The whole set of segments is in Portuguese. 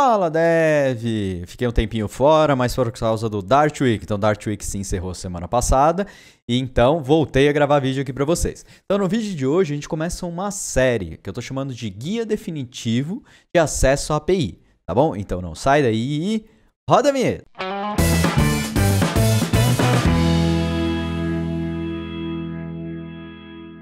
Fala Dev! Fiquei um tempinho fora, mas por causa do Dart Week. Então, Dart Week se encerrou semana passada, e então voltei a gravar vídeo aqui para vocês. Então, no vídeo de hoje, a gente começa uma série que eu estou chamando de Guia Definitivo de Acesso à API, tá bom? Então, não sai daí e roda a vinheta!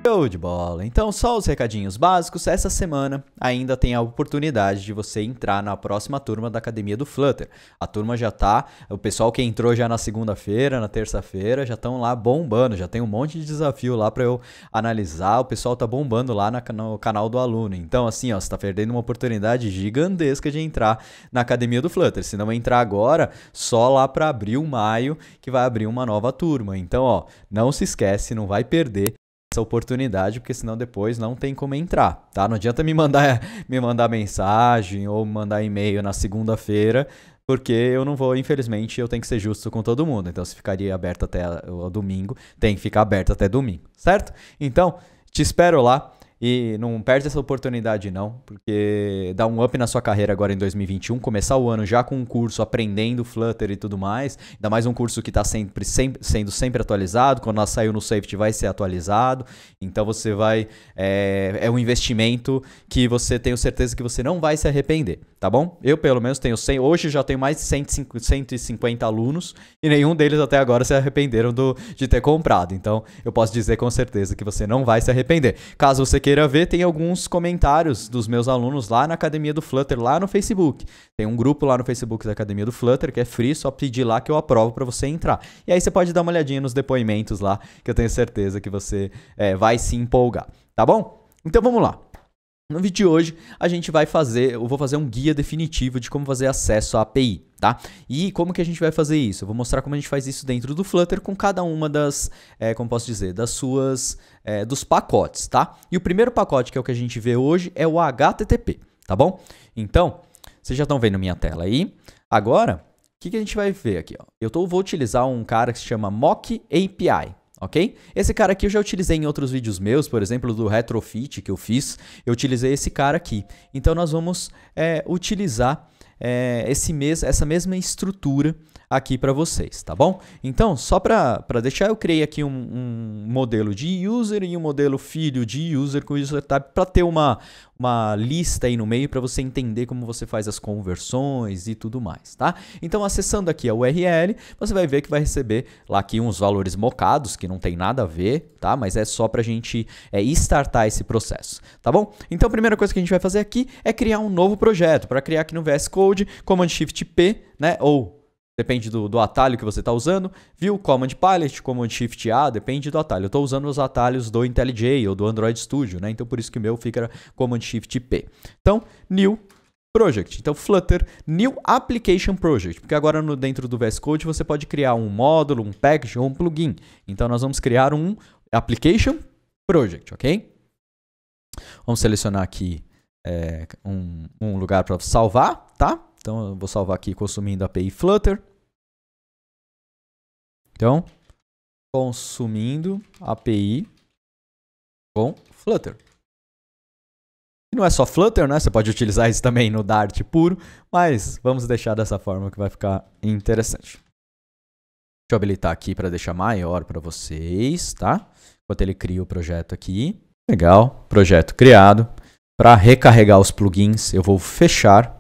Show de bola! Então, só os recadinhos básicos. Essa semana ainda tem a oportunidade de você entrar na próxima turma da Academia do Flutter. A turma já tá, o pessoal que entrou já na segunda-feira, na terça-feira, já estão lá bombando, já tem um monte de desafio lá para eu analisar. O pessoal tá bombando lá na, no canal do aluno. Então, assim, ó, você tá perdendo uma oportunidade gigantesca de entrar na Academia do Flutter. Se não entrar agora, só lá para abril, maio, que vai abrir uma nova turma. Então, ó, não se esquece, não vai perder essa oportunidade, porque senão depois não tem como entrar, tá? Não adianta me mandar, me mandar mensagem ou mandar e-mail na segunda-feira, porque eu não vou, infelizmente, eu tenho que ser justo com todo mundo. Então, se ficaria aberto até o domingo, tem que ficar aberto até domingo, certo? Então, te espero lá. E não perde essa oportunidade, não, porque dá um up na sua carreira agora em 2021, começar o ano já com um curso aprendendo Flutter e tudo mais, ainda mais um curso que está sempre, sempre, sendo sempre atualizado, quando ela saiu no Safety vai ser atualizado, então você vai. É, é um investimento que você tenho certeza que você não vai se arrepender, tá bom? Eu, pelo menos, tenho 100, hoje já tenho mais de 150, 150 alunos e nenhum deles até agora se arrependeram do, de ter comprado, então eu posso dizer com certeza que você não vai se arrepender. Caso você queira ver, tem alguns comentários dos meus alunos lá na Academia do Flutter, lá no Facebook. Tem um grupo lá no Facebook da Academia do Flutter, que é free, só pedir lá que eu aprovo para você entrar. E aí você pode dar uma olhadinha nos depoimentos lá, que eu tenho certeza que você é, vai se empolgar, tá bom? Então vamos lá. No vídeo de hoje, a gente vai fazer, eu vou fazer um guia definitivo de como fazer acesso à API, tá? E como que a gente vai fazer isso? Eu vou mostrar como a gente faz isso dentro do Flutter com cada uma das, é, como posso dizer, das suas, é, dos pacotes, tá? E o primeiro pacote, que é o que a gente vê hoje, é o HTTP, tá bom? Então, vocês já estão vendo minha tela aí. Agora, o que, que a gente vai ver aqui, ó? Eu tô, vou utilizar um cara que se chama Mock API, ok? Esse cara aqui eu já utilizei em outros vídeos meus, por exemplo, do retrofit que eu fiz, eu utilizei esse cara aqui. Então nós vamos é, utilizar é, esse mes essa mesma estrutura aqui para vocês, tá bom? Então, só para deixar, eu criei aqui um, um, modelo de user e um modelo filho de user com user type tá para ter uma, uma lista aí no meio para você entender como você faz as conversões e tudo mais, tá? Então, acessando aqui a URL, você vai ver que vai receber lá aqui uns valores mocados, que não tem nada a ver, tá? Mas é só para a gente é, startar esse processo, tá bom? Então, a primeira coisa que a gente vai fazer aqui é criar um novo projeto. Para criar aqui no VS Code, Command Shift P, né? Ou Depende do, do atalho que você está usando. Viu? Command Palette, Command Shift A, depende do atalho. Eu estou usando os atalhos do IntelliJ ou do Android Studio, né? Então por isso que o meu fica Command Shift P. Então, New Project. Então, Flutter New Application Project, porque agora no, dentro do VS Code você pode criar um módulo, um package ou um plugin. Então, nós vamos criar um Application Project, ok? Vamos selecionar aqui é, um, um lugar para salvar, tá? Então eu vou salvar aqui consumindo API Flutter. Então, consumindo API com Flutter. E não é só Flutter, né? Você pode utilizar isso também no Dart puro, mas vamos deixar dessa forma que vai ficar interessante. Deixa eu habilitar aqui para deixar maior para vocês, tá? Enquanto ele cria o projeto aqui. Legal, projeto criado. Para recarregar os plugins, eu vou fechar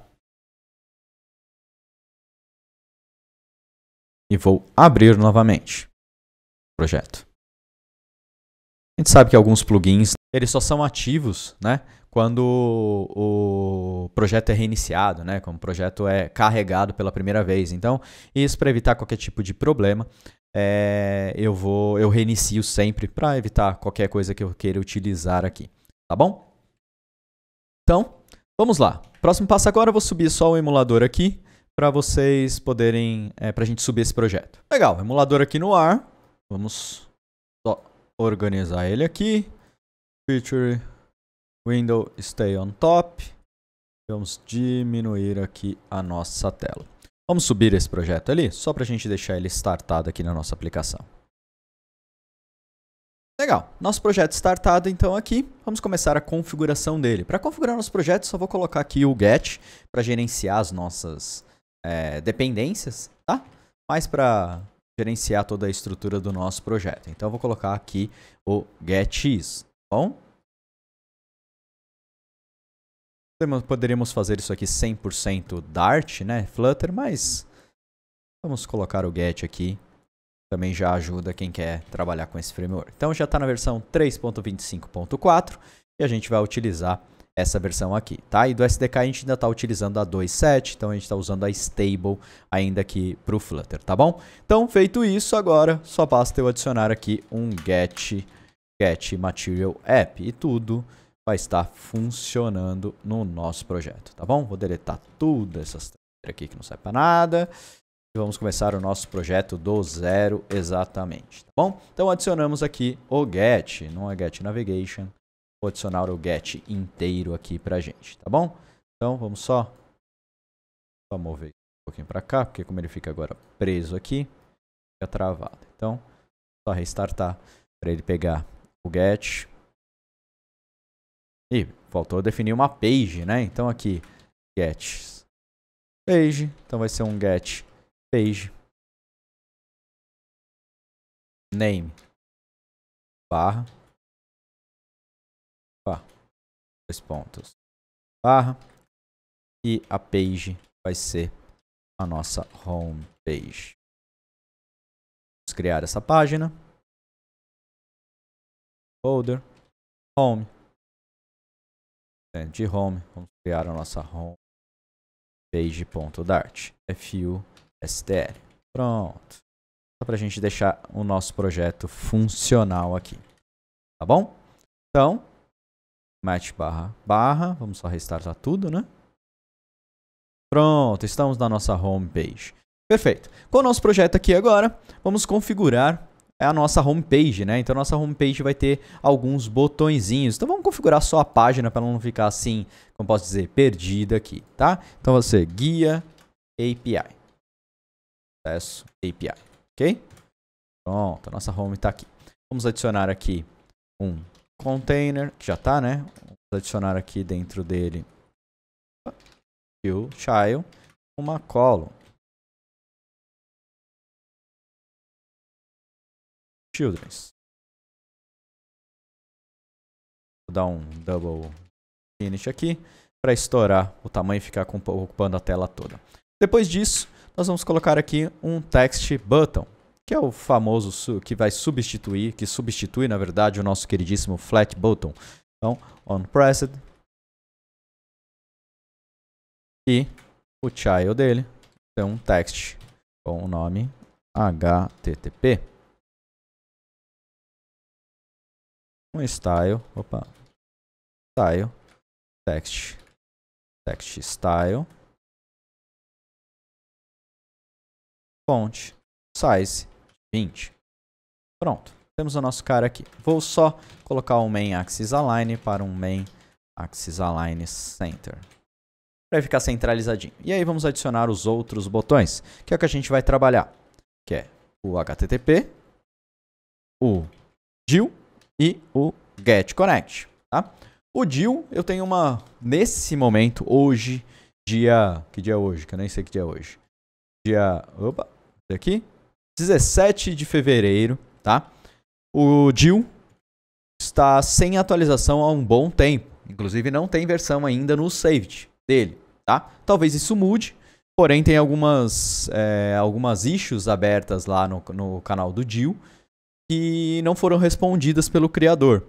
e vou abrir novamente o projeto. A gente sabe que alguns plugins eles só são ativos né, quando o projeto é reiniciado, né, quando o projeto é carregado pela primeira vez. Então, isso para evitar qualquer tipo de problema, é, eu vou eu reinicio sempre para evitar qualquer coisa que eu queira utilizar aqui, tá bom? Então, vamos lá. Próximo passo agora, eu vou subir só o emulador aqui para vocês poderem, é, eh, para a gente subir esse projeto. Legal, emulador aqui no ar. Vamos só organizar ele aqui. Feature window stay on top. Vamos diminuir aqui a nossa tela. Vamos subir esse projeto ali, só para a gente deixar ele startado aqui na nossa aplicação. Legal, nosso projeto startado então aqui, vamos começar a configuração dele. Para configurar nosso projeto, só vou colocar aqui o get para gerenciar as nossas é, dependências, tá? Mas para gerenciar toda a estrutura do nosso projeto. Então eu vou colocar aqui o getIs, tá bom? Poderíamos fazer isso aqui 100% Dart, né, Flutter, mas vamos colocar o get aqui. Também já ajuda quem quer trabalhar com esse framework. Então já está na versão 3.25.4 e a gente vai utilizar essa versão aqui, tá? E do SDK a gente ainda está utilizando a 2.7, então a gente está usando a stable ainda aqui para o Flutter, tá bom? Então, feito isso, agora só basta eu adicionar aqui um get, get material app e tudo vai estar funcionando no nosso projeto, tá bom? Vou deletar tudo essas aqui que não sai para nada. E vamos começar o nosso projeto do zero exatamente, tá bom? Então adicionamos aqui o get, não é get navigation, vou adicionar o get inteiro aqui pra gente, tá bom? Então vamos só, só mover um pouquinho para cá, porque como ele fica agora preso aqui, fica travado. Então, só restartar para ele pegar o get. E faltou definir uma page, né? Então aqui, get page. Então vai ser um get page name barra Opa. Dois pontos. Barra. E a page vai ser a nossa home page. Vamos criar essa página. Folder. Home. É, de home, vamos criar a nossa home page.dart. FU STR. Pronto. Só para a gente deixar o nosso projeto funcional aqui. Tá bom? Então, match barra barra, vamos só restartar tudo, né? Pronto, estamos na nossa home page. Perfeito. Com o nosso projeto aqui agora, vamos configurar a nossa home page, né? Então a nossa home page vai ter alguns botõezinhos. Então vamos configurar só a página para não ficar assim, como posso dizer, perdida aqui, tá? Então você guia API. Acesso API, ok? Pronto, a nossa home está aqui. Vamos adicionar aqui um container, que já está, né? Vamos adicionar aqui dentro dele o child, uma column. Children's. Vou dar um double finish aqui para estourar o tamanho e ficar ocupando a tela toda. Depois disso, nós vamos colocar aqui um text button que é o famoso que vai substituir, que substitui, na verdade, o nosso queridíssimo flat button. Então, on pressed e o child dele tem um text com o nome http um style, opa, style text text style font size 20. Pronto, temos o nosso cara aqui. Vou só colocar um main axis align para um main axis align center. para ficar centralizadinho. E aí vamos adicionar os outros botões, que é o que a gente vai trabalhar, que é o HTTP, o deal e o GET Connect, tá? O deal eu tenho uma, nesse momento, hoje, dia, que dia é hoje? Que eu nem sei que dia é hoje. Dia, opa, aqui, 17 de fevereiro, tá? O Jill está sem atualização há um bom tempo. Inclusive não tem versão ainda no saved dele, tá? Talvez isso mude, porém tem algumas, é, algumas issues abertas lá no, no canal do Jill que não foram respondidas pelo criador.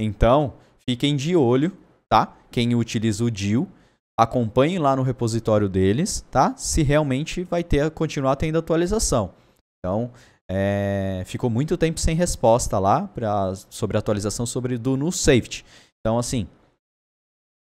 Então, fiquem de olho, tá? Quem utiliza o Jill acompanhem lá no repositório deles, tá? Se realmente vai ter continuar tendo atualização. Então, é, ficou muito tempo sem resposta lá pra, sobre a atualização sobre do no safety. Então, assim,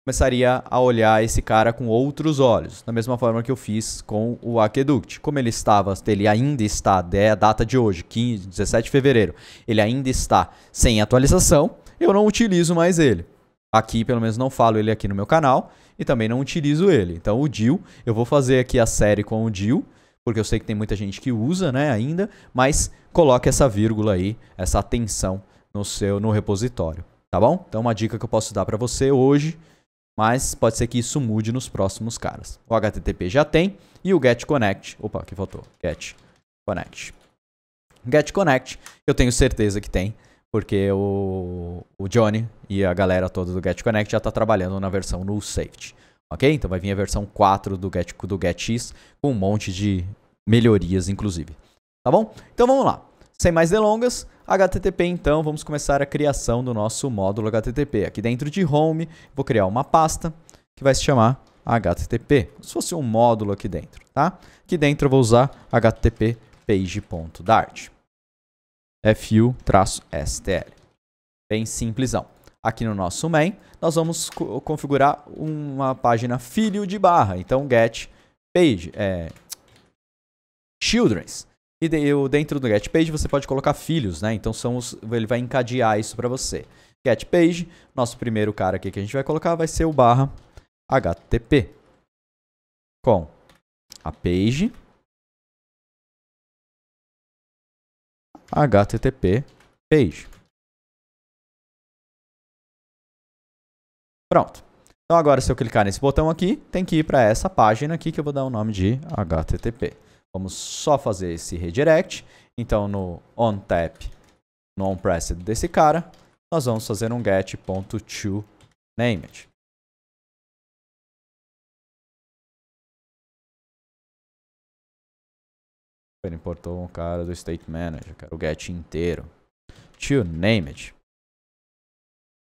começaria a olhar esse cara com outros olhos, da mesma forma que eu fiz com o Aqueduct. Como ele estava, ele ainda está, é a data de hoje, 15, 17 de fevereiro, ele ainda está sem atualização, eu não utilizo mais ele. Aqui, pelo menos, não falo ele aqui no meu canal e também não utilizo ele. Então, o Dil, eu vou fazer aqui a série com o Dil, porque eu sei que tem muita gente que usa, né, ainda, mas coloque essa vírgula aí, essa atenção no seu no repositório, tá bom? Então uma dica que eu posso dar para você hoje, mas pode ser que isso mude nos próximos caras. O HTTP já tem e o GET Connect, opa, que faltou, GET Connect. GET Connect, eu tenho certeza que tem, porque o, o Johnny e a galera toda do GET Connect já está trabalhando na versão no safety ok? Então vai vir a versão 4 do Get, do GetX com um monte de melhorias, inclusive. Tá bom? Então vamos lá. Sem mais delongas, HTTP então, vamos começar a criação do nosso módulo HTTP. Aqui dentro de Home, vou criar uma pasta que vai se chamar HTTP, como se fosse um módulo aqui dentro, tá? Aqui dentro eu vou usar HTTP page.dart. FU-STL. Bem simplesão. Aqui no nosso main, nós vamos co configurar uma página filho de barra. Então, get page, é, children's. E de, dentro do get page você pode colocar filhos, né? Então são os, ele vai encadear isso para você. Get page, nosso primeiro cara aqui que a gente vai colocar vai ser o barra HTTP com a page HTTP page. Pronto. Então agora se eu clicar nesse botão aqui, tem que ir para essa página aqui que eu vou dar o nome de HTTP. Vamos só fazer esse redirect. Então no OnTap, no OnPressed desse cara, nós vamos fazer um get.toNamed. Ele importou um cara do State Manager, quero o get inteiro. To it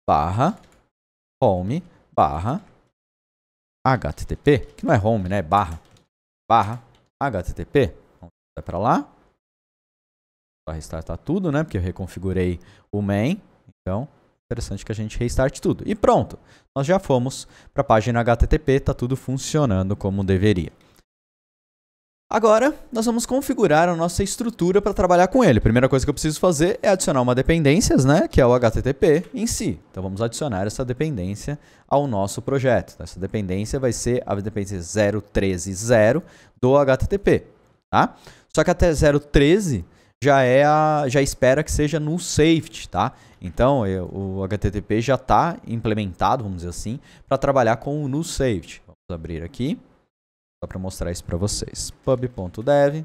Barra home barra http, que não é home, né? É barra, barra http. Vamos então, para lá. Só restartar tudo, né? Porque eu reconfigurei o main. Então, interessante que a gente restarte tudo. E pronto, nós já fomos para a página http, está tudo funcionando como deveria. Agora, nós vamos configurar a nossa estrutura para trabalhar com ele. A primeira coisa que eu preciso fazer é adicionar uma dependência, né, que é o HTTP em si. Então vamos adicionar essa dependência ao nosso projeto. Essa dependência vai ser a dependência 0130 do HTTP, tá? Só que até 013 já é a, já espera que seja no safety, tá? Então eu, é, o HTTP já está implementado, vamos dizer assim, para trabalhar com o no safety. Vamos abrir aqui. Só para mostrar isso para vocês. pub.dev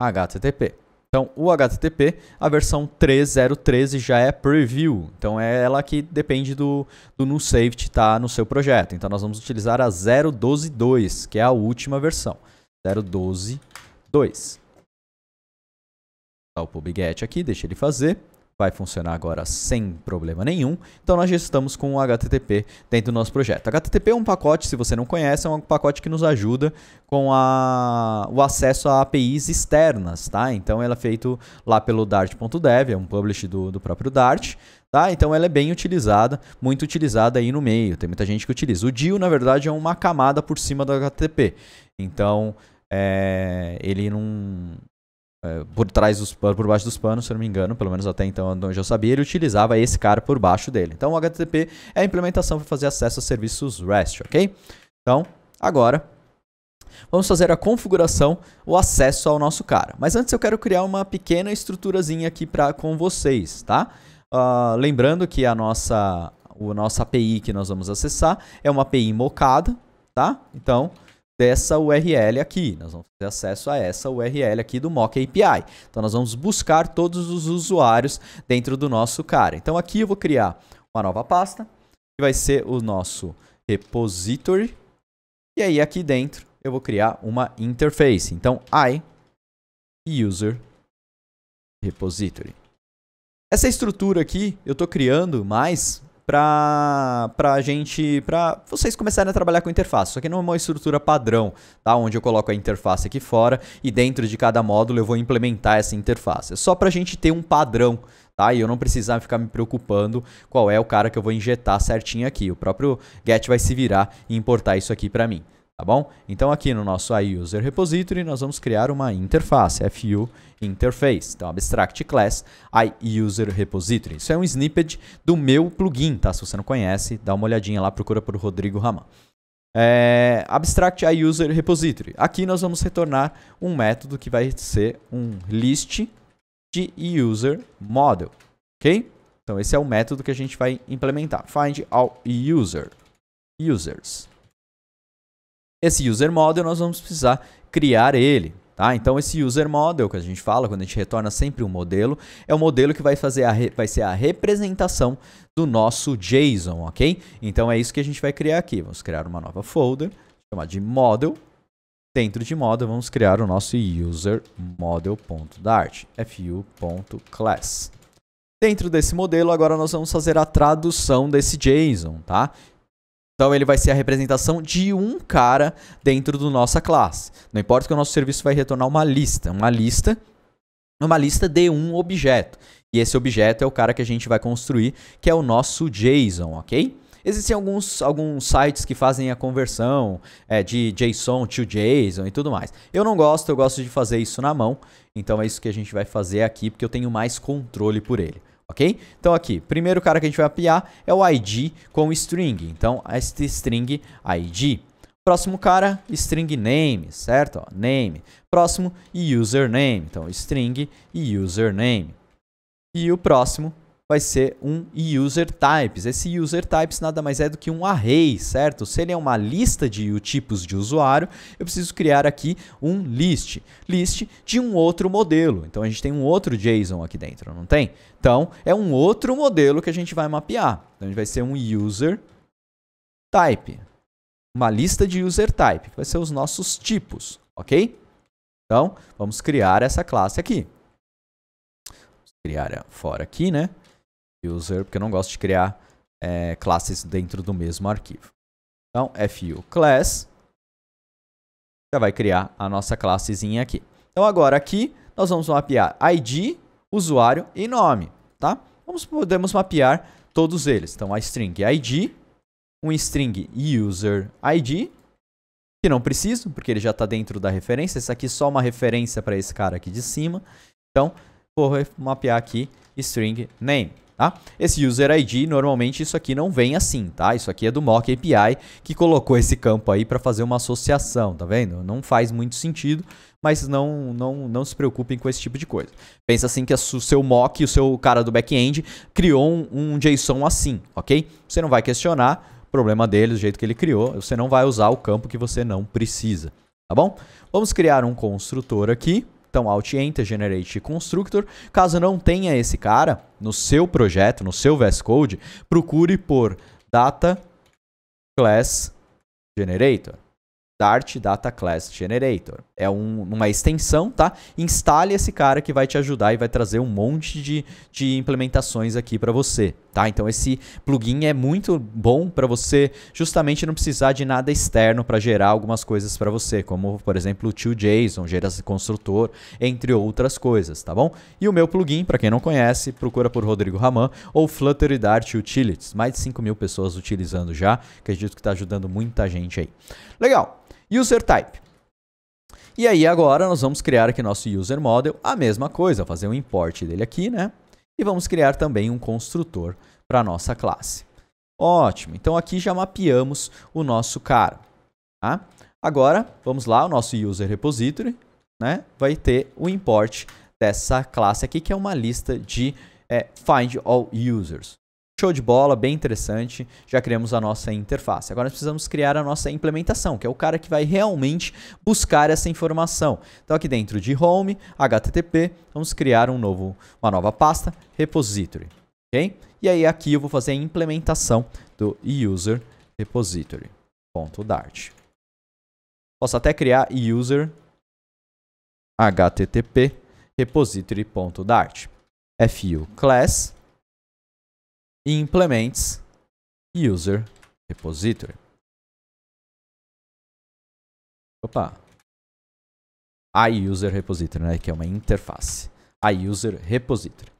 http. Então, o HTTP, a versão 3.0.13 já é preview. Então, é ela que depende do, do no safety tá no seu projeto. Então, nós vamos utilizar a 0.12.2, que é a última versão. 0.12.2. Dá o pubget aqui, deixa ele fazer vai funcionar agora sem problema nenhum. Então nós já estamos com o HTTP dentro do nosso projeto. HTTP é um pacote, se você não conhece, é um pacote que nos ajuda com a, o acesso a APIs externas, tá? Então ela é feito lá pelo dart.dev, é um publish do, do próprio Dart. Tá? Então ela é bem utilizada, muito utilizada aí no meio. Tem muita gente que utiliza. O DIL, na verdade, é uma camada por cima do HTTP. Então, é, ele não, é, por trás dos, por baixo dos panos, se eu não me engano, pelo menos até então onde eu sabia, ele utilizava esse cara por baixo dele. Então o HTTP é a implementação para fazer acesso a serviços REST, ok? Então, agora Vamos fazer a configuração, o acesso ao nosso cara. Mas antes eu quero criar uma pequena estruturazinha aqui pra, com vocês, tá? Uh, lembrando que a nossa, o nossa API que nós vamos acessar é uma API mocada, tá? Então, dessa URL aqui. Nós vamos ter acesso a essa URL aqui do Mock API. Então, nós vamos buscar todos os usuários dentro do nosso cara. Então, aqui eu vou criar uma nova pasta, que vai ser o nosso repository. E aí, aqui dentro, eu vou criar uma interface. Então, I user repository. Essa estrutura aqui eu estou criando mais para pra gente, para vocês começarem a trabalhar com interface. Só que não é uma estrutura padrão, tá? Onde eu coloco a interface aqui fora e dentro de cada módulo eu vou implementar essa interface. É só pra gente ter um padrão, tá? E eu não precisar ficar me preocupando qual é o cara que eu vou injetar certinho aqui. O próprio GET vai se virar e importar isso aqui para mim tá bom? Então aqui no nosso iUser repository nós vamos criar uma interface, FU interface, então abstract class iUser repository. Isso é um snippet do meu plugin, tá? Se você não conhece, dá uma olhadinha lá, procura por Rodrigo Raman. É, abstract iUser repository. Aqui nós vamos retornar um método que vai ser um list de user model, ok? Então esse é o método que a gente vai implementar, find all user, users. Esse user model nós vamos precisar criar ele. Tá? Então, esse user model que a gente fala, quando a gente retorna sempre um modelo, é o modelo que vai, fazer a vai ser a representação do nosso JSON, ok? Então, é isso que a gente vai criar aqui. Vamos criar uma nova folder, chamar de model. Dentro de model, vamos criar o nosso user model.dart, fu.class. Dentro desse modelo, agora nós vamos fazer a tradução desse JSON, tá? Então ele vai ser a representação de um cara dentro da nossa classe. Não importa que o nosso serviço vai retornar uma lista, uma lista, uma lista de um objeto. E esse objeto é o cara que a gente vai construir, que é o nosso JSON, ok? Existem alguns, alguns sites que fazem a conversão é, de JSON to JSON e tudo mais. Eu não gosto, eu gosto de fazer isso na mão. Então é isso que a gente vai fazer aqui, porque eu tenho mais controle por ele ok? Então aqui, primeiro cara que a gente vai apiar é o id com string, então este string id. Próximo cara, string name, certo? name. Próximo, username, então string e username. E o próximo, vai ser um user types. Esse user types nada mais é do que um array, certo? Se ele é uma lista de tipos de usuário, eu preciso criar aqui um list, list de um outro modelo. Então a gente tem um outro JSON aqui dentro, não tem? Então é um outro modelo que a gente vai mapear. Então a gente vai ser um user type, uma lista de user type, que vai ser os nossos tipos, ok? Então vamos criar essa classe aqui criar fora aqui, né? user, porque eu não gosto de criar é, classes dentro do mesmo arquivo. Então, fu class, já vai criar a nossa classezinha aqui. Então, agora aqui, nós vamos mapear ID, usuário e nome, tá? Vamos, podemos mapear todos eles. Então, a string ID, um string user ID, que não preciso, porque ele já está dentro da referência. Isso aqui é só uma referência para esse cara aqui de cima. Então, vou mapear aqui string name. Tá? Esse user ID, normalmente isso aqui não vem assim, tá? Isso aqui é do mock API que colocou esse campo aí para fazer uma associação, tá vendo? Não faz muito sentido, mas não, não, não se preocupem com esse tipo de coisa. Pensa assim que o seu mock, o seu cara do back-end criou um, um JSON assim, ok? Você não vai questionar o problema dele, o jeito que ele criou, você não vai usar o campo que você não precisa, tá bom? Vamos criar um construtor aqui. Então, Alt Enter, Generate Constructor. Caso não tenha esse cara no seu projeto, no seu VS Code, procure por Data Class Generator. Dart Data Class Generator. É um, uma extensão, tá? Instale esse cara que vai te ajudar e vai trazer um monte de, de implementações aqui para você tá? Então esse plugin é muito bom para você justamente não precisar de nada externo para gerar algumas coisas para você, como por exemplo o 2JSON, gera construtor, entre outras coisas, tá bom? E o meu plugin, para quem não conhece, procura por Rodrigo Raman ou Flutter Dart Utilities. Mais de 5 mil pessoas utilizando já, acredito que está ajudando muita gente aí. Legal. User type. E aí agora nós vamos criar aqui nosso user model, a mesma coisa, fazer um import dele aqui, né? E vamos criar também um construtor para a nossa classe. Ótimo, então aqui já mapeamos o nosso cara. Tá? Agora, vamos lá, o nosso user repository né, vai ter o import dessa classe aqui, que é uma lista de é, find all users. Show de bola, bem interessante. Já criamos a nossa interface. Agora nós precisamos criar a nossa implementação, que é o cara que vai realmente buscar essa informação. Então aqui dentro de home, http, vamos criar um novo, uma nova pasta, repository, OK? E aí aqui eu vou fazer a implementação do user repository.dart. .dart. Posso até criar user http repository.dart. FU class e implements user repository. Opa. A user repository, né, que é uma interface. A user repository.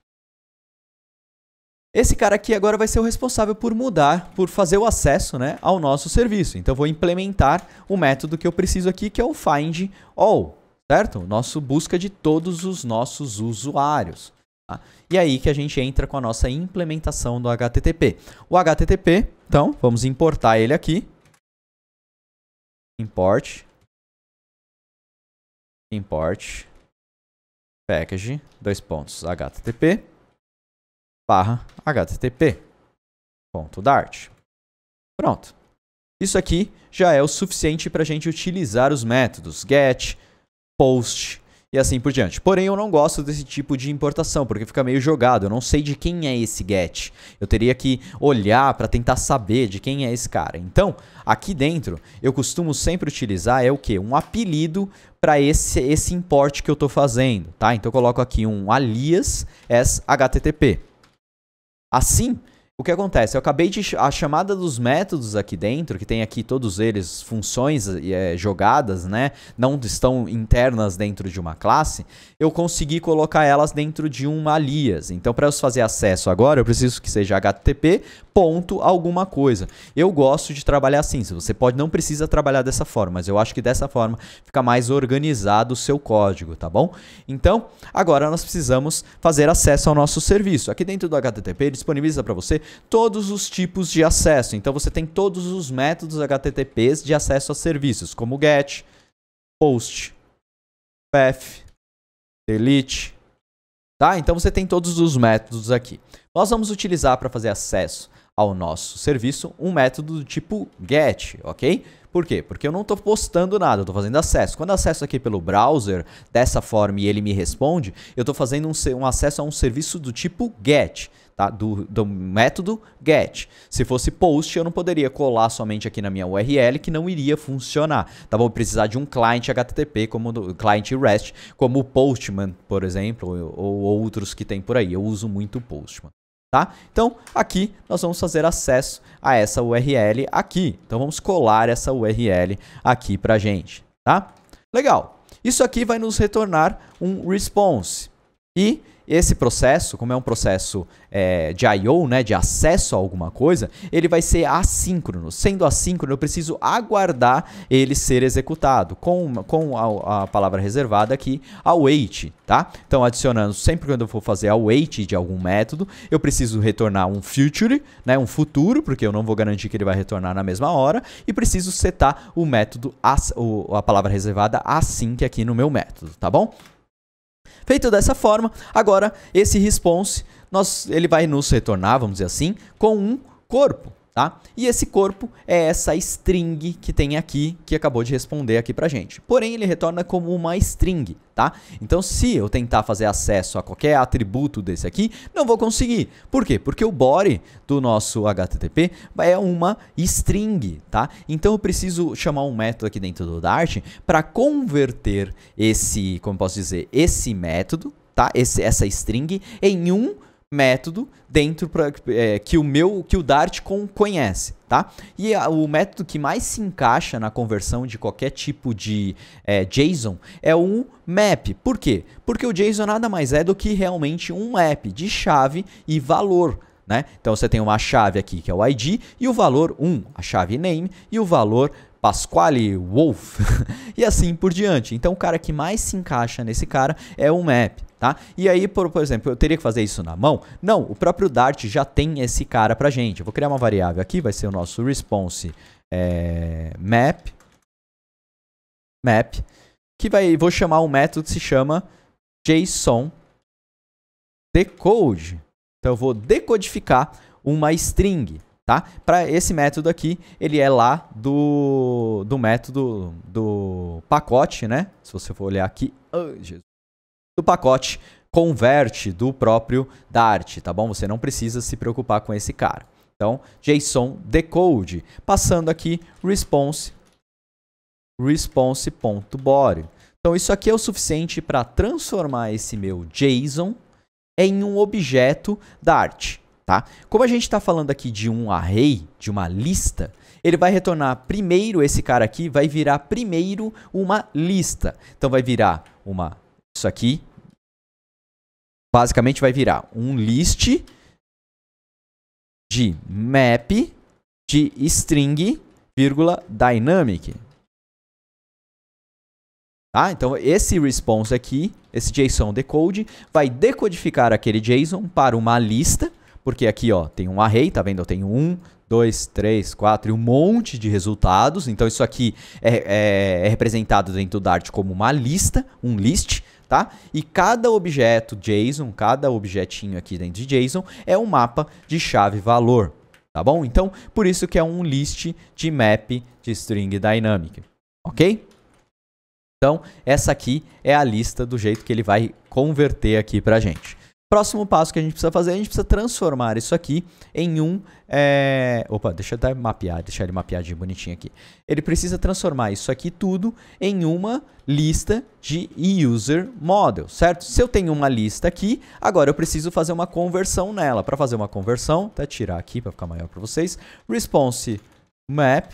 Esse cara aqui agora vai ser o responsável por mudar, por fazer o acesso né, ao nosso serviço. Então, vou implementar o método que eu preciso aqui, que é o find all, certo? Nosso busca de todos os nossos usuários. Tá? E aí que a gente entra com a nossa implementação do HTTP. O HTTP, então, vamos importar ele aqui. Import. Import. Package, dois pontos, HTTP, barra HTTP, ponto Dart. Pronto. Isso aqui já é o suficiente para a gente utilizar os métodos get, post, e assim por diante. Porém, eu não gosto desse tipo de importação, porque fica meio jogado. Eu não sei de quem é esse get. Eu teria que olhar para tentar saber de quem é esse cara. Então, aqui dentro, eu costumo sempre utilizar é o que? Um apelido para esse, esse import que eu estou fazendo, tá? Então, eu coloco aqui um alias as http. Assim, o que acontece? Eu acabei de. A chamada dos métodos aqui dentro, que tem aqui todos eles funções é, jogadas, né? Não estão internas dentro de uma classe. Eu consegui colocar elas dentro de um alias. Então, para eu fazer acesso agora, eu preciso que seja http ponto alguma coisa. Eu gosto de trabalhar assim. Você pode não precisa trabalhar dessa forma, mas eu acho que dessa forma fica mais organizado o seu código, tá bom? Então, agora nós precisamos fazer acesso ao nosso serviço. Aqui dentro do HTTP ele disponibiliza para você todos os tipos de acesso. Então você tem todos os métodos HTTPs de acesso a serviços, como GET, POST, PEF, DELETE, tá? Então você tem todos os métodos aqui. Nós vamos utilizar para fazer acesso ao nosso serviço um método do tipo GET, ok? Por quê? Porque eu não estou postando nada, eu estou fazendo acesso. Quando eu acesso aqui pelo browser, dessa forma, e ele me responde, eu estou fazendo um, um acesso a um serviço do tipo GET tá? do, do método get. Se fosse post, eu não poderia colar somente aqui na minha URL, que não iria funcionar. Tá vou Precisar de um client HTTP, como do, client REST, como o Postman, por exemplo, ou, ou outros que tem por aí. Eu uso muito o Postman. Tá? Então, aqui nós vamos fazer acesso a essa URL aqui. Então, vamos colar essa URL aqui para gente. Tá? Legal. Isso aqui vai nos retornar um response. E esse processo, como é um processo é, de I/O, né, de acesso a alguma coisa, ele vai ser assíncrono. Sendo assíncrono, eu preciso aguardar ele ser executado com, com a, a palavra reservada aqui, await, tá? Então, adicionando sempre quando eu for fazer await de algum método, eu preciso retornar um future, né, um futuro, porque eu não vou garantir que ele vai retornar na mesma hora, e preciso setar o método, as, o, a palavra reservada async assim aqui no meu método, tá bom? Feito dessa forma, agora esse response nós, ele vai nos retornar, vamos dizer assim, com um corpo tá? E esse corpo é essa string que tem aqui, que acabou de responder aqui pra gente. Porém, ele retorna como uma string, tá? Então, se eu tentar fazer acesso a qualquer atributo desse aqui, não vou conseguir. Por quê? Porque o body do nosso HTTP é uma string, tá? Então, eu preciso chamar um método aqui dentro do Dart para converter esse, como posso dizer, esse método, tá? Esse, essa string em um método dentro pra, é, que o meu que o Dart conhece, tá? E a, o método que mais se encaixa na conversão de qualquer tipo de é, JSON é o map. Por quê? Porque o JSON nada mais é do que realmente um map de chave e valor. Né? Então você tem uma chave aqui que é o ID e o valor 1, a chave name e o valor Pasquale Wolf e assim por diante. Então o cara que mais se encaixa nesse cara é o map, tá? E aí, por, por exemplo, eu teria que fazer isso na mão? Não, o próprio Dart já tem esse cara pra gente. Eu vou criar uma variável aqui, vai ser o nosso response é, map, map, que vai, vou chamar um método que se chama JSON decode. Então eu vou decodificar uma string, tá? Para esse método aqui, ele é lá do, do método do pacote, né? Se você for olhar aqui, oh, Jesus, do pacote converte do próprio Dart, tá bom? Você não precisa se preocupar com esse cara. Então, JSON decode, passando aqui response response.body. Então, isso aqui é o suficiente para transformar esse meu JSON em um objeto Dart, tá? Como a gente está falando aqui de um array, de uma lista, ele vai retornar primeiro esse cara aqui, vai virar primeiro uma lista. Então, vai virar uma isso aqui basicamente vai virar um list de map de string, vírgula, dynamic. Tá? Então, esse response aqui, esse JSON decode, vai decodificar aquele JSON para uma lista, porque aqui ó, tem um array, tá vendo? Eu tenho um, dois, três, quatro e um monte de resultados. Então, isso aqui é, é, é representado dentro do Dart como uma lista, um list, tá? E cada objeto JSON, cada objetinho aqui dentro de JSON é um mapa de chave valor, tá bom? Então, por isso que é um list de map de string dynamic, ok? Então, essa aqui é a lista do jeito que ele vai converter aqui pra gente. Próximo passo que a gente precisa fazer, a gente precisa transformar isso aqui em um. É... Opa, deixa eu até mapear, deixa ele mapeadinho bonitinho aqui. Ele precisa transformar isso aqui tudo em uma lista de user model, certo? Se eu tenho uma lista aqui, agora eu preciso fazer uma conversão nela. Para fazer uma conversão, até tirar aqui para ficar maior para vocês, response map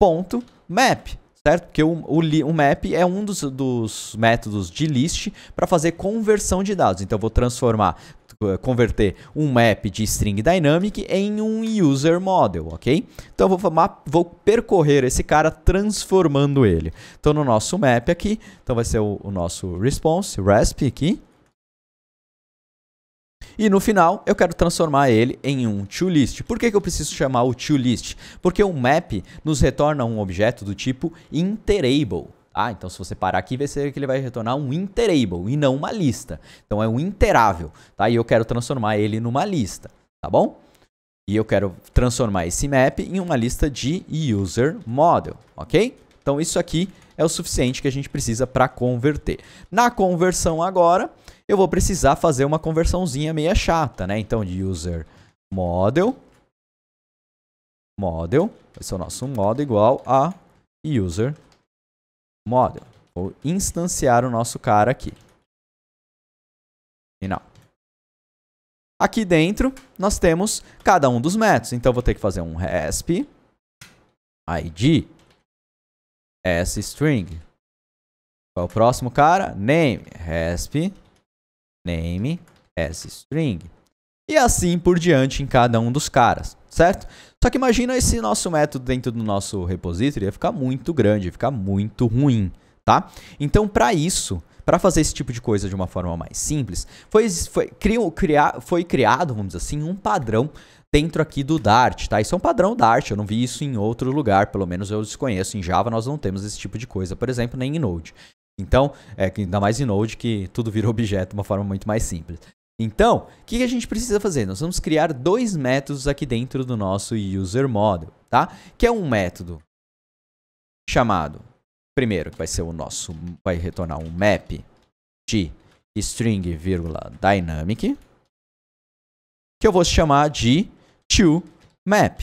ponto map certo? Porque o, o, o map é um dos, dos métodos de list para fazer conversão de dados. Então eu vou transformar eh, converter um map de string dynamic em um user model, ok? Então eu vou, vou percorrer esse cara transformando ele. Então no nosso map aqui, então vai ser o, o nosso response, resp aqui, e no final, eu quero transformar ele em um toList. Por que, que eu preciso chamar o toList? Porque o map nos retorna um objeto do tipo interable. Ah, então se você parar aqui, vai ser que ele vai retornar um interable e não uma lista. Então é um interável, tá? E eu quero transformar ele numa lista, tá bom? E eu quero transformar esse map em uma lista de user model, ok? Então isso aqui é o suficiente que a gente precisa para converter. Na conversão agora, eu vou precisar fazer uma conversãozinha meia chata, né? Então, de user model, model, esse é o nosso model igual a user model. Vou instanciar o nosso cara aqui. Final. Aqui dentro, nós temos cada um dos métodos. Então, eu vou ter que fazer um resp id s string. Qual é o próximo, cara? Name, resp, name, s string. E assim por diante em cada um dos caras, certo? Só que imagina esse nosso método dentro do nosso repository ia ficar muito grande, ia ficar muito ruim, tá? Então, para isso, para fazer esse tipo de coisa de uma forma mais simples, foi, foi, criou, criar, foi criado, vamos dizer assim, um padrão dentro aqui do Dart, tá? Isso é um padrão Dart, eu não vi isso em outro lugar, pelo menos eu desconheço. Em Java nós não temos esse tipo de coisa, por exemplo, nem em Node. Então, é, ainda mais em Node que tudo vira objeto de uma forma muito mais simples. Então, o que a gente precisa fazer? Nós vamos criar dois métodos aqui dentro do nosso user model, tá? Que é um método chamado, primeiro, que vai ser o nosso, vai retornar um map de string, vírgula, dynamic, que eu vou chamar de to map.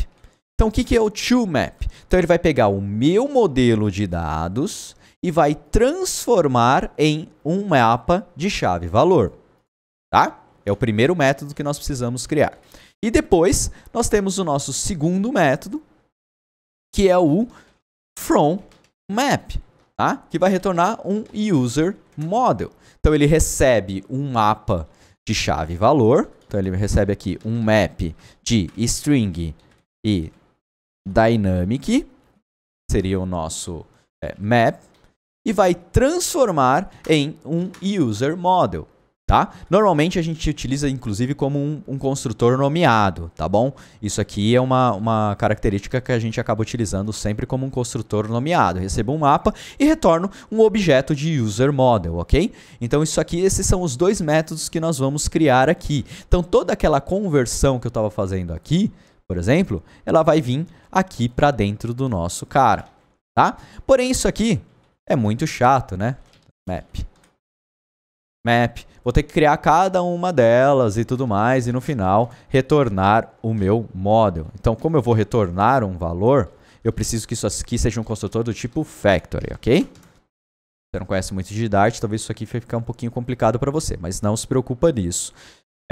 Então, o que, que é o to map? Então, ele vai pegar o meu modelo de dados e vai transformar em um mapa de chave valor. Tá? É o primeiro método que nós precisamos criar. E depois, nós temos o nosso segundo método, que é o from map, tá? que vai retornar um user model. Então, ele recebe um mapa de chave valor, então ele recebe aqui um map de string e dynamic, seria o nosso é, map, e vai transformar em um user model tá? Normalmente a gente utiliza inclusive como um, um, construtor nomeado, tá bom? Isso aqui é uma, uma característica que a gente acaba utilizando sempre como um construtor nomeado. recebo um mapa e retorno um objeto de user model, ok? Então isso aqui, esses são os dois métodos que nós vamos criar aqui. Então toda aquela conversão que eu estava fazendo aqui, por exemplo, ela vai vir aqui para dentro do nosso cara, tá? Porém isso aqui é muito chato, né? Map map, vou ter que criar cada uma delas e tudo mais, e no final retornar o meu model. Então, como eu vou retornar um valor, eu preciso que isso aqui seja um construtor do tipo factory, ok? Você não conhece muito de Dart, talvez isso aqui fique um pouquinho complicado para você, mas não se preocupa nisso.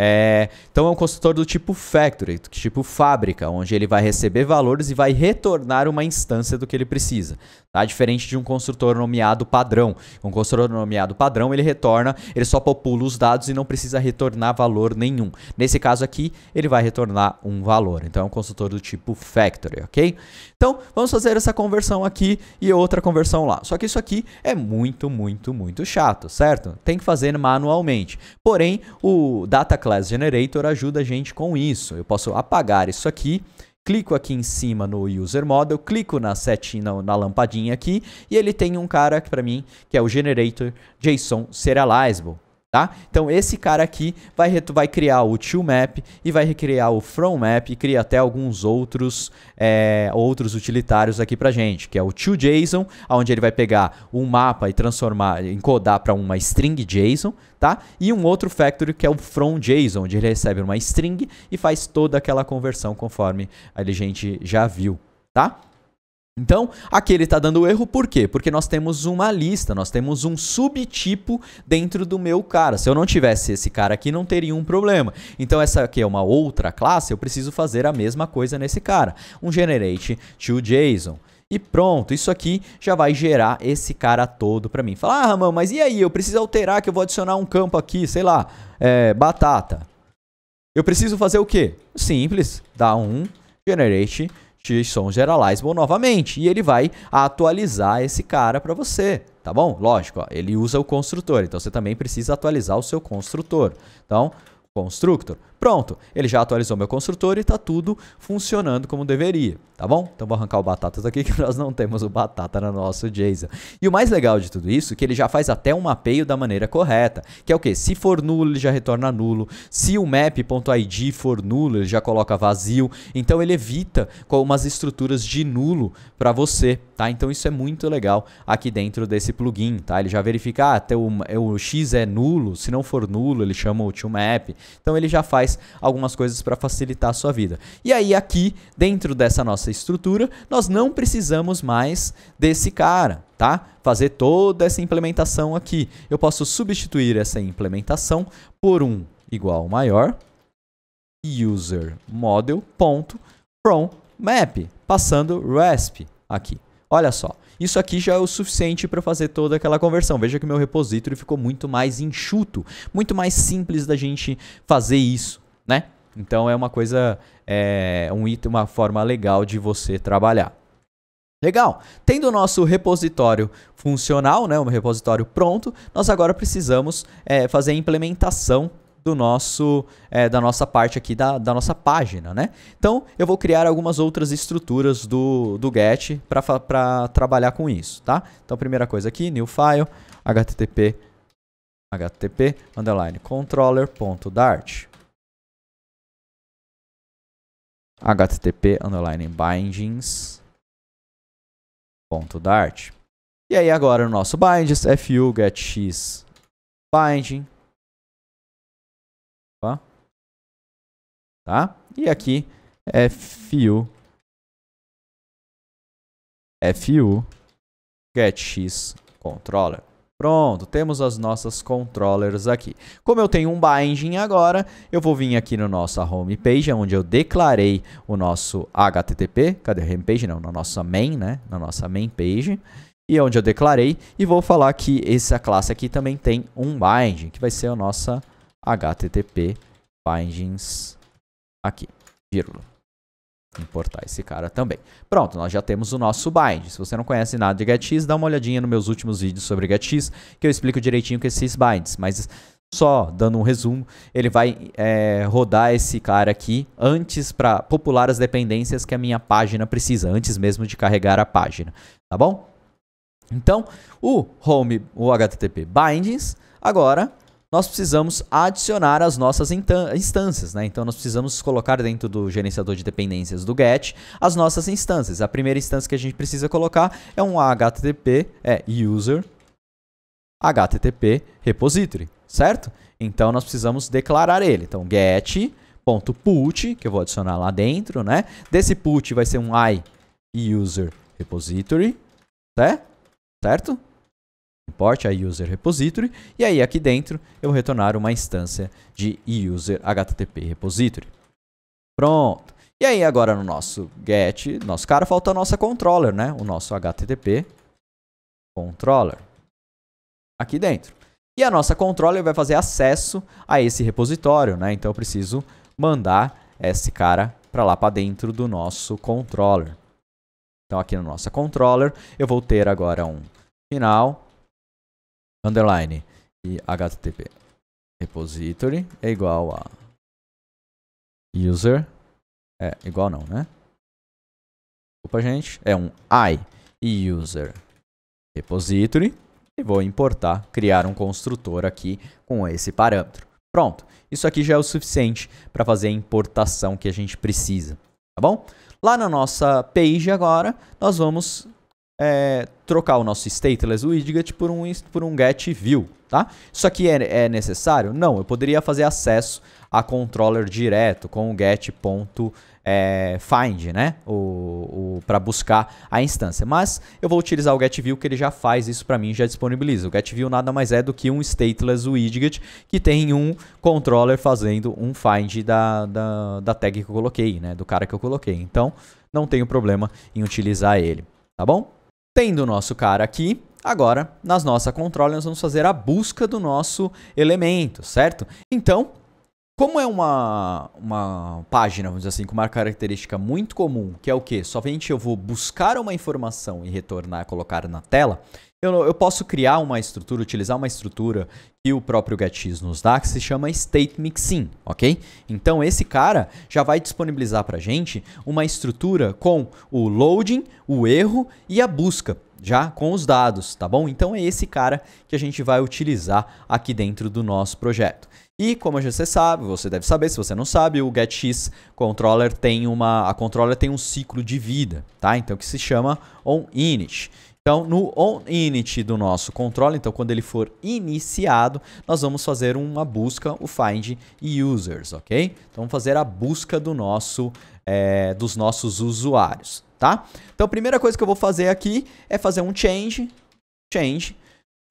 É, então é um consultor do tipo factory, tipo fábrica, onde ele vai receber valores e vai retornar uma instância do que ele precisa. Tá? Diferente de um construtor nomeado padrão. Um construtor nomeado padrão, ele retorna, ele só popula os dados e não precisa retornar valor nenhum. Nesse caso aqui, ele vai retornar um valor. Então é um consultor do tipo factory, ok? Então vamos fazer essa conversão aqui e outra conversão lá. Só que isso aqui é muito, muito, muito chato, certo? Tem que fazer manualmente. Porém, o data Class Generator ajuda a gente com isso. Eu posso apagar isso aqui, clico aqui em cima no User Model, clico na setinha, na lampadinha aqui, e ele tem um cara para mim que é o Generator JSON Serializable. Tá? Então esse cara aqui vai, vai criar o to map e vai recriar o from map e cria até alguns outros é, outros utilitários aqui pra gente, que é o to JSON, onde ele vai pegar um mapa e transformar, encodar para uma string JSON, tá? E um outro factory que é o from JSON, onde ele recebe uma string e faz toda aquela conversão conforme a gente já viu, tá? Então, aqui ele está dando erro por quê? Porque nós temos uma lista, nós temos um subtipo dentro do meu cara. Se eu não tivesse esse cara aqui, não teria um problema. Então, essa aqui é uma outra classe, eu preciso fazer a mesma coisa nesse cara. Um generate to JSON. E pronto, isso aqui já vai gerar esse cara todo para mim. Falar, ah, Ramon, mas e aí? Eu preciso alterar que eu vou adicionar um campo aqui, sei lá, é, batata. Eu preciso fazer o quê? Simples, dá um generate JSON Generalizable novamente. E ele vai atualizar esse cara para você, tá bom? Lógico, ó, ele usa o construtor, então você também precisa atualizar o seu construtor. Então, constructor. Pronto, ele já atualizou meu construtor e está tudo funcionando como deveria, tá bom? Então vou arrancar o Batatas aqui que nós não temos o Batata no nosso JSON. E o mais legal de tudo isso é que ele já faz até um mapeio da maneira correta, que é o que? Se for nulo, ele já retorna nulo. Se o map.id for nulo, ele já coloca vazio. Então ele evita com umas estruturas de nulo para você, tá? Então isso é muito legal aqui dentro desse plugin, tá? Ele já verifica, ah, é, o X é nulo, se não for nulo, ele chama o to map. Então ele já faz algumas coisas para facilitar a sua vida. E aí aqui, dentro dessa nossa estrutura, nós não precisamos mais desse cara, tá? Fazer toda essa implementação aqui. Eu posso substituir essa implementação por um igual maior user model ponto from map, passando RESP aqui. Olha só, isso aqui já é o suficiente para fazer toda aquela conversão. Veja que meu repository ficou muito mais enxuto, muito mais simples da gente fazer isso, né? Então é uma coisa, é um item, uma forma legal de você trabalhar. Legal. Tendo o nosso repositório funcional, né, um repositório pronto, nós agora precisamos é, fazer a implementação do nosso é, da nossa parte aqui da, da nossa página, né? Então eu vou criar algumas outras estruturas do, do GET para trabalhar com isso, tá? Então primeira coisa aqui, new file, http http underline controller.dart http underline bindings.dart e aí agora o nosso bindings fu getx binding Opa. Tá? E aqui, é FU. FU x Controller. Pronto, temos as nossas controllers aqui. Como eu tenho um binding agora, eu vou vir aqui na no nossa home page, onde eu declarei o nosso HTTP, cadê a home page? Não, na nossa main, né? Na nossa main page. E é onde eu declarei, e vou falar que essa classe aqui também tem um binding, que vai ser a nossa http bindings aqui, vírgula. Importar esse cara também. Pronto, nós já temos o nosso bind. Se você não conhece nada de GetX, dá uma olhadinha nos meus últimos vídeos sobre GetX, que eu explico direitinho que é esses binds. Mas só dando um resumo, ele vai é, rodar esse cara aqui antes para popular as dependências que a minha página precisa, antes mesmo de carregar a página, tá bom? Então, o home, o http bindings, agora nós precisamos adicionar as nossas instâncias, né? Então nós precisamos colocar dentro do gerenciador de dependências do GET as nossas instâncias. A primeira instância que a gente precisa colocar é um HTTP, é user HTTP repository, certo? Então nós precisamos declarar ele. Então get.put, que eu vou adicionar lá dentro, né? Desse put vai ser um i user repository, né? certo? importe a user repository e aí aqui dentro eu vou retornar uma instância de user http repository. Pronto. E aí agora no nosso get, nosso cara falta a nossa controller, né? O nosso http controller aqui dentro. E a nossa controller vai fazer acesso a esse repositório, né? Então eu preciso mandar esse cara para lá para dentro do nosso controller. Então aqui no nossa controller eu vou ter agora um final underline e http repository é igual a user é igual não, né? Opa gente. É um i user repository e vou importar, criar um construtor aqui com esse parâmetro. Pronto. Isso aqui já é o suficiente para fazer a importação que a gente precisa, tá bom? Lá na nossa page agora, nós vamos é, trocar o nosso stateless widget por um, por um get view, tá? Isso aqui é, é necessário? Não, eu poderia fazer acesso a controller direto com o get.find, é, né? O, o para buscar a instância. Mas eu vou utilizar o get view que ele já faz isso para mim, já disponibiliza. O get view nada mais é do que um stateless widget que tem um controller fazendo um find da, da, da tag que eu coloquei, né? Do cara que eu coloquei. Então, não tenho problema em utilizar ele, tá bom? Tendo o nosso cara aqui, agora nas nossa controles nós vamos fazer a busca do nosso elemento, certo? Então, como é uma, uma página, vamos dizer assim, com uma característica muito comum, que é o quê? Somente eu vou buscar uma informação e retornar, colocar na tela, eu, eu posso criar uma estrutura, utilizar uma estrutura que o próprio GetX nos dá, que se chama State Mixing, ok? Então esse cara já vai disponibilizar para gente uma estrutura com o loading, o erro e a busca já com os dados, tá bom? Então é esse cara que a gente vai utilizar aqui dentro do nosso projeto. E como você sabe, você deve saber, se você não sabe, o GetX controller tem uma a controller tem um ciclo de vida, tá? Então que se chama onInit. Então, no onInit do nosso controle, então quando ele for iniciado, nós vamos fazer uma busca, o find users, ok? Então vamos fazer a busca do nosso, é, dos nossos usuários, tá? Então a primeira coisa que eu vou fazer aqui é fazer um change, change,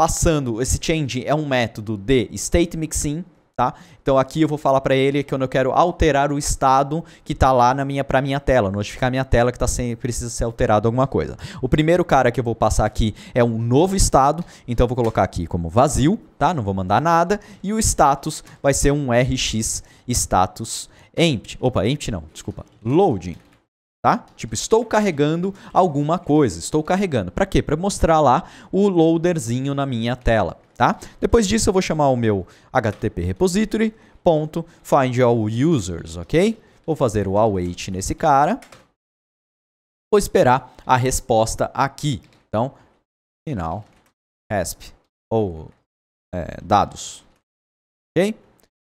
passando, esse change é um método de state mixing, tá? Então aqui eu vou falar para ele que eu quero alterar o estado que está lá na minha para minha tela, notificar minha tela que tá sem, precisa ser alterado alguma coisa. O primeiro cara que eu vou passar aqui é um novo estado, então eu vou colocar aqui como vazio, tá? Não vou mandar nada e o status vai ser um rx status empty. Opa, empty não, desculpa. Loading tá? Tipo, estou carregando alguma coisa, estou carregando. Para quê? Para mostrar lá o loaderzinho na minha tela tá? Depois disso eu vou chamar o meu http repository ponto find all users, ok? Vou fazer o await nesse cara. Vou esperar a resposta aqui. Então, final resp ou é, dados, ok?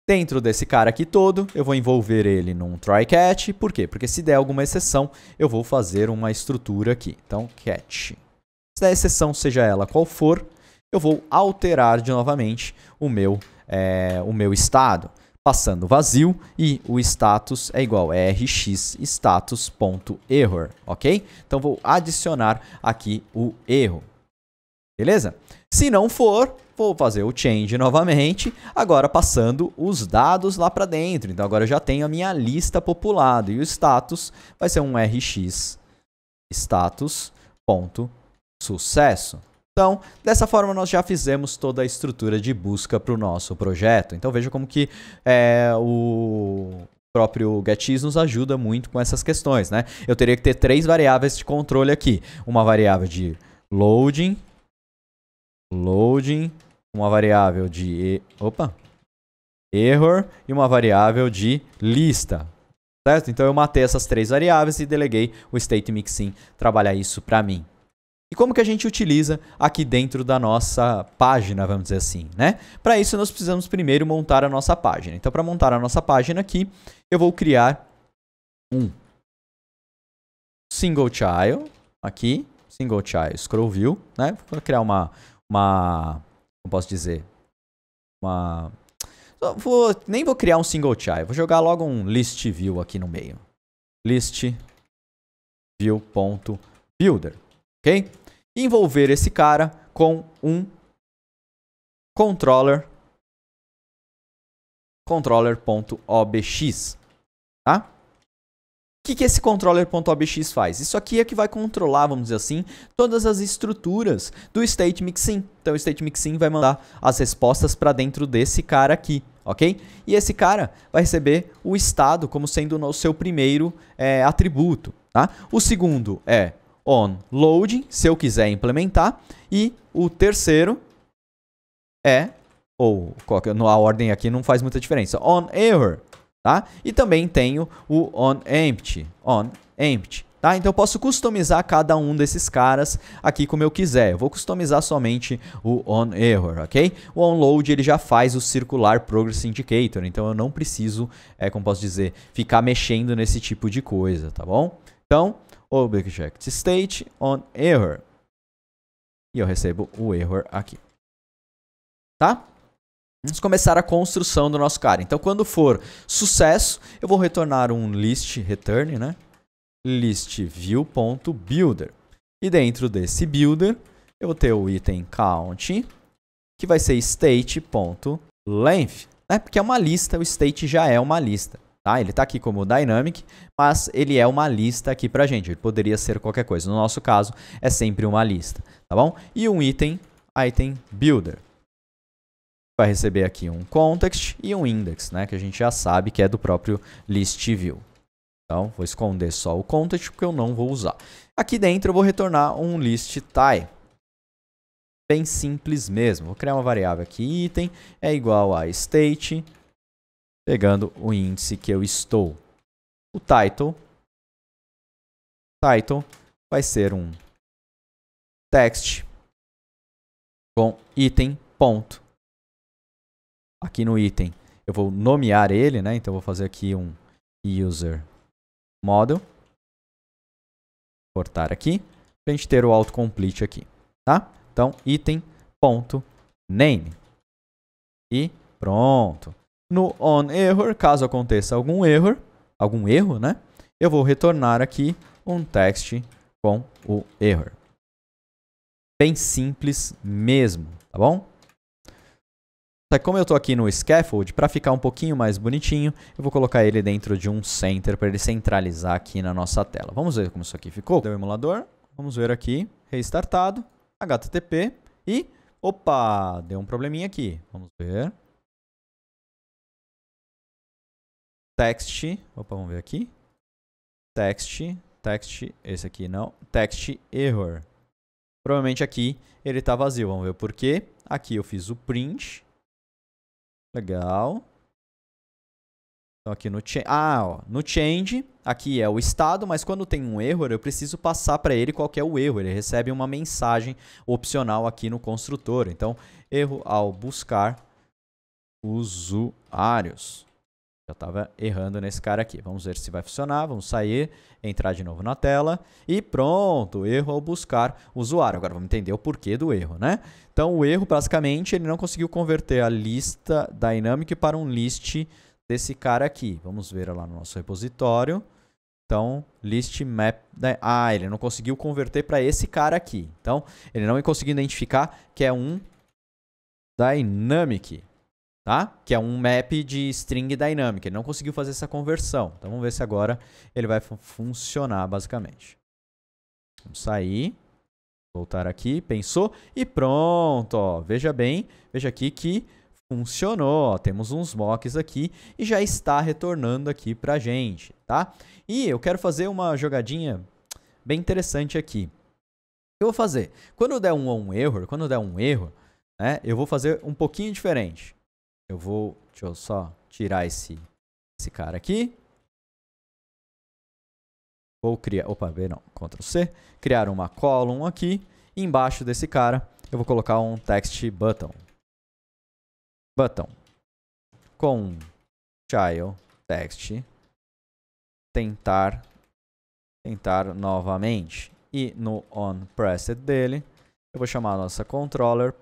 Dentro desse cara aqui todo, eu vou envolver ele num try catch. Por quê? Porque se der alguma exceção, eu vou fazer uma estrutura aqui. Então, catch. Se der exceção, seja ela qual for, eu vou alterar de novamente o meu, é, o meu estado, passando vazio e o status é igual a rx status.error, ok? Então vou adicionar aqui o erro, beleza? Se não for, vou fazer o change novamente, agora passando os dados lá para dentro. Então agora eu já tenho a minha lista populada e o status vai ser um rx status.sucesso. Então, dessa forma nós já fizemos toda a estrutura de busca para o nosso projeto. Então veja como que é, o próprio GetX nos ajuda muito com essas questões, né? Eu teria que ter três variáveis de controle aqui. Uma variável de loading, loading, uma variável de... Opa! Error e uma variável de lista, certo? Então eu matei essas três variáveis e deleguei o state trabalhar isso para mim e como que a gente utiliza aqui dentro da nossa página, vamos dizer assim, né? Para isso nós precisamos primeiro montar a nossa página. Então para montar a nossa página aqui, eu vou criar um single child aqui, single child scroll view, né? Vou criar uma uma como posso dizer, uma vou, nem vou criar um single child, vou jogar logo um list view aqui no meio. list view.builder, OK? envolver esse cara com um controller controller.obx, tá? O que, que esse controller.obx faz? Isso aqui é que vai controlar, vamos dizer assim, todas as estruturas do state mixin. Então o state mixin vai mandar as respostas para dentro desse cara aqui, ok? E esse cara vai receber o estado como sendo o seu primeiro é, atributo, tá? O segundo é on loading, se eu quiser implementar. E o terceiro é, ou é, a ordem aqui não faz muita diferença, on error, tá? E também tenho o on empty, on empty. Tá? Então eu posso customizar cada um desses caras aqui como eu quiser. Eu vou customizar somente o on error, ok? O onload ele já faz o circular progress indicator, então eu não preciso, é, como posso dizer, ficar mexendo nesse tipo de coisa, tá bom? Então, object state on error. E eu recebo o error aqui. Tá? Vamos começar a construção do nosso cara. Então, quando for sucesso, eu vou retornar um list return, né? List view.builder. E dentro desse builder, eu vou ter o item count, que vai ser state.length, né? Porque é uma lista, o state já é uma lista. Tá? Ele está aqui como dynamic, mas ele é uma lista aqui para a gente. Ele poderia ser qualquer coisa. No nosso caso, é sempre uma lista, tá bom? E um item, item builder. Vai receber aqui um context e um index, né? Que a gente já sabe que é do próprio ListView. Então, vou esconder só o context porque eu não vou usar. Aqui dentro eu vou retornar um list type. Bem simples mesmo. Vou criar uma variável aqui, item, é igual a state pegando o índice que eu estou. O title, title vai ser um text com item ponto. Aqui no item eu vou nomear ele, né? Então eu vou fazer aqui um user model. Cortar aqui para a gente ter o autocomplete aqui, tá? Então item ponto name e pronto. No on error, caso aconteça algum erro, algum erro, né? Eu vou retornar aqui um text com o error. Bem simples mesmo, tá bom? Só tá, que como eu estou aqui no scaffold, para ficar um pouquinho mais bonitinho, eu vou colocar ele dentro de um center para ele centralizar aqui na nossa tela. Vamos ver como isso aqui ficou. Deu o emulador, vamos ver aqui, restartado, HTTP e... Opa, deu um probleminha aqui. Vamos ver. text, opa, vamos ver aqui. Text, text, esse aqui não, text error. Provavelmente aqui ele está vazio, vamos ver por quê Aqui eu fiz o print. Legal. Então aqui no change, ah, ó, no change, aqui é o estado, mas quando tem um erro eu preciso passar para ele qual é o erro. Ele recebe uma mensagem opcional aqui no construtor. Então, erro ao buscar usuários. Eu estava errando nesse cara aqui. Vamos ver se vai funcionar. Vamos sair, entrar de novo na tela. E pronto, erro ao buscar usuário. Agora vamos entender o porquê do erro, né? Então o erro, basicamente, ele não conseguiu converter a lista Dynamic para um list desse cara aqui. Vamos ver lá no nosso repositório. Então, list map. Né? Ah, ele não conseguiu converter para esse cara aqui. Então, ele não conseguiu identificar que é um Dynamic tá? Que é um map de string dynamic. Ele não conseguiu fazer essa conversão. Então vamos ver se agora ele vai fun funcionar basicamente. Vamos sair, voltar aqui, pensou e pronto, ó. Veja bem, veja aqui que funcionou. Ó. Temos uns mocks aqui e já está retornando aqui pra gente, tá? E eu quero fazer uma jogadinha bem interessante aqui. O que eu vou fazer? Quando der um, um erro, quando der um erro, né, eu vou fazer um pouquinho diferente. Eu vou, deixa eu só tirar esse, esse cara aqui. Vou criar, opa, B não, Ctrl C. Criar uma column aqui. E embaixo desse cara, eu vou colocar um text button. Button. Com child text. Tentar. Tentar novamente. E no on dele, eu vou chamar a nossa controller.controller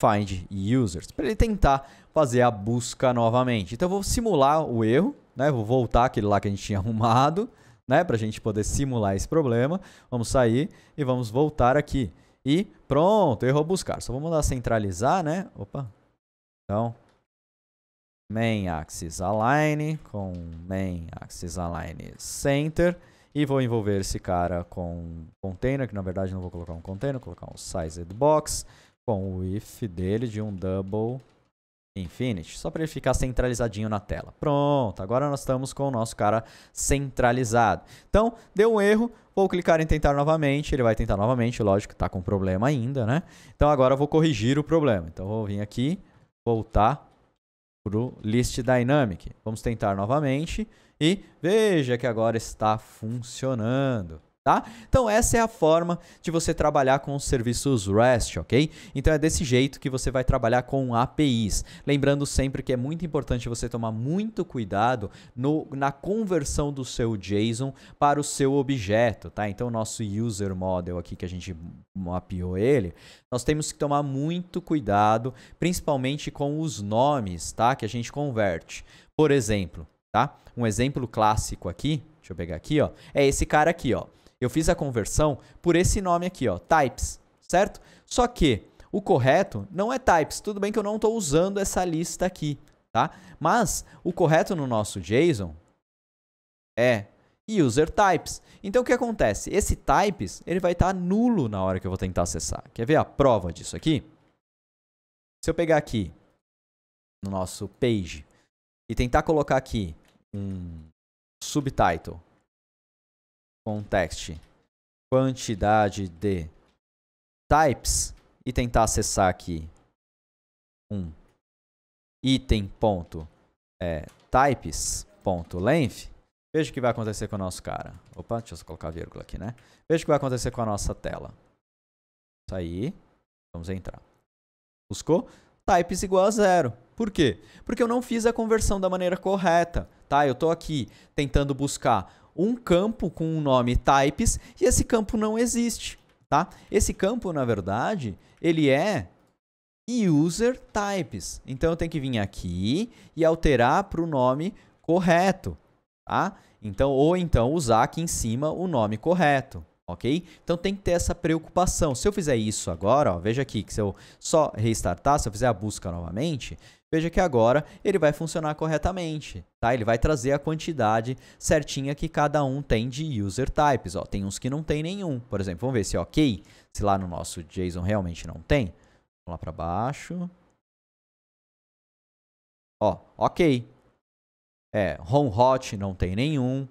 find users, para ele tentar fazer a busca novamente. Então eu vou simular o erro, né? Vou voltar aquele lá que a gente tinha arrumado, né, para a gente poder simular esse problema. Vamos sair e vamos voltar aqui. E pronto, errou buscar. Só vou mandar centralizar, né? Opa. Então, main axis align com main axis align center e vou envolver esse cara com container, que na verdade não vou colocar um container, vou colocar um sized box com o if dele de um double infinite, só para ele ficar centralizadinho na tela. Pronto, agora nós estamos com o nosso cara centralizado. Então, deu um erro, vou clicar em tentar novamente, ele vai tentar novamente, lógico que está com problema ainda, né? Então agora eu vou corrigir o problema. Então vou vir aqui, voltar para o List Dynamic. Vamos tentar novamente e veja que agora está funcionando. Tá? Então essa é a forma de você trabalhar com os serviços REST, ok? Então é desse jeito que você vai trabalhar com APIs. Lembrando sempre que é muito importante você tomar muito cuidado no, na conversão do seu JSON para o seu objeto, tá? Então nosso user model aqui que a gente mapeou ele, nós temos que tomar muito cuidado, principalmente com os nomes, tá? Que a gente converte. Por exemplo, tá? Um exemplo clássico aqui, deixa eu pegar aqui, ó, é esse cara aqui, ó. Eu fiz a conversão por esse nome aqui, ó, types, certo? Só que o correto não é types. Tudo bem que eu não estou usando essa lista aqui, tá? Mas o correto no nosso JSON é user types. Então o que acontece? Esse types, ele vai estar tá nulo na hora que eu vou tentar acessar. Quer ver a prova disso aqui? Se eu pegar aqui no nosso page e tentar colocar aqui um subtitle context quantidade de types e tentar acessar aqui um item ponto é, types ponto length veja o que vai acontecer com o nosso cara opa deixa eu colocar vírgula aqui né veja o que vai acontecer com a nossa tela sair vamos entrar buscou types igual a zero por quê porque eu não fiz a conversão da maneira correta tá eu estou aqui tentando buscar um campo com o um nome types e esse campo não existe, tá? Esse campo, na verdade, ele é user types. Então eu tenho que vir aqui e alterar para o nome correto, tá? Então ou então usar aqui em cima o nome correto ok? Então tem que ter essa preocupação. Se eu fizer isso agora, ó, veja aqui que se eu só restartar, se eu fizer a busca novamente, veja que agora ele vai funcionar corretamente, tá? Ele vai trazer a quantidade certinha que cada um tem de user types, ó. Tem uns que não tem nenhum, por exemplo. Vamos ver se é ok, se lá no nosso JSON realmente não tem. Vamos lá para baixo. Ó, ok. É, home hot não tem nenhum.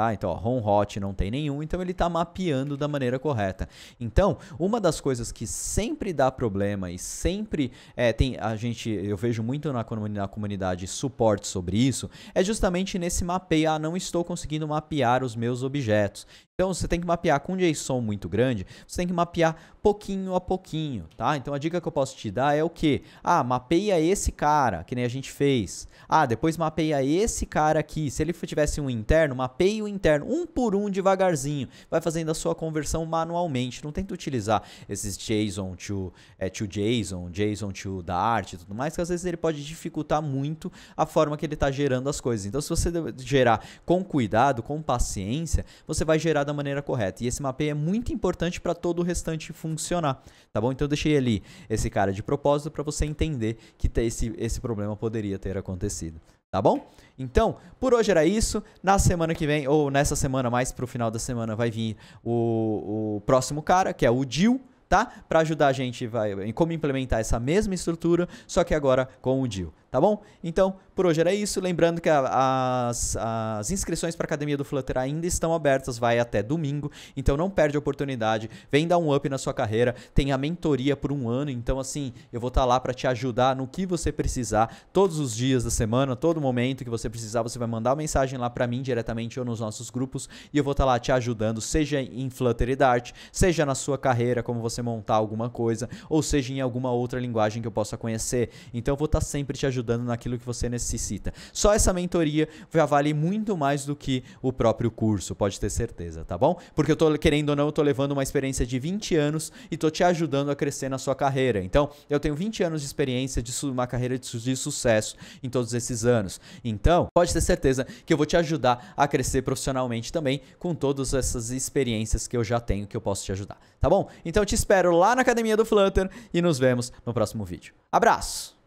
Tá? Então, ó, home hot não tem nenhum, então ele está mapeando da maneira correta. Então, uma das coisas que sempre dá problema e sempre é, tem a gente, eu vejo muito na, na comunidade suporte sobre isso, é justamente nesse mapeio. Ah, não estou conseguindo mapear os meus objetos. Então você tem que mapear com um JSON muito grande, você tem que mapear pouquinho a pouquinho, tá? Então a dica que eu posso te dar é o que? Ah, mapeia esse cara, que nem a gente fez. Ah, depois mapeia esse cara aqui. Se ele tivesse um interno, mapeia o interno um por um devagarzinho. Vai fazendo a sua conversão manualmente. Não tenta utilizar esses JSON to, é, to JSON, JSON to Dart e tudo mais, que às vezes ele pode dificultar muito a forma que ele está gerando as coisas. Então se você gerar com cuidado, com paciência, você vai gerar da maneira correta. E esse mapeio é muito importante para todo o restante funcionar, tá bom? Então eu deixei ali esse cara de propósito para você entender que esse, esse problema poderia ter acontecido. Tá bom? Então, por hoje era isso. Na semana que vem, ou nessa semana, mais pro final da semana, vai vir o, o próximo cara, que é o deal tá? Para ajudar a gente vai, em como implementar essa mesma estrutura, só que agora com o deal tá bom? Então, por hoje era isso. Lembrando que a, as, as inscrições para a Academia do Flutter ainda estão abertas, vai até domingo. Então, não perde a oportunidade. Vem dar um up na sua carreira. Tem a mentoria por um ano. Então, assim, eu vou estar tá lá para te ajudar no que você precisar. Todos os dias da semana, todo momento que você precisar, você vai mandar uma mensagem lá para mim diretamente ou nos nossos grupos. E eu vou estar tá lá te ajudando, seja em Flutter e Dart, seja na sua carreira, como você montar alguma coisa, ou seja em alguma outra linguagem que eu possa conhecer. Então, eu vou estar tá sempre te ajudando ajudando naquilo que você necessita. Só essa mentoria já vale muito mais do que o próprio curso, pode ter certeza, tá bom? Porque eu tô, querendo ou não, eu tô levando uma experiência de 20 anos e tô te ajudando a crescer na sua carreira. Então, eu tenho 20 anos de experiência de uma carreira de, su de sucesso em todos esses anos. Então, pode ter certeza que eu vou te ajudar a crescer profissionalmente também com todas essas experiências que eu já tenho que eu posso te ajudar, tá bom? Então, te espero lá na academia do Flutter e nos vemos no próximo vídeo. Abraço!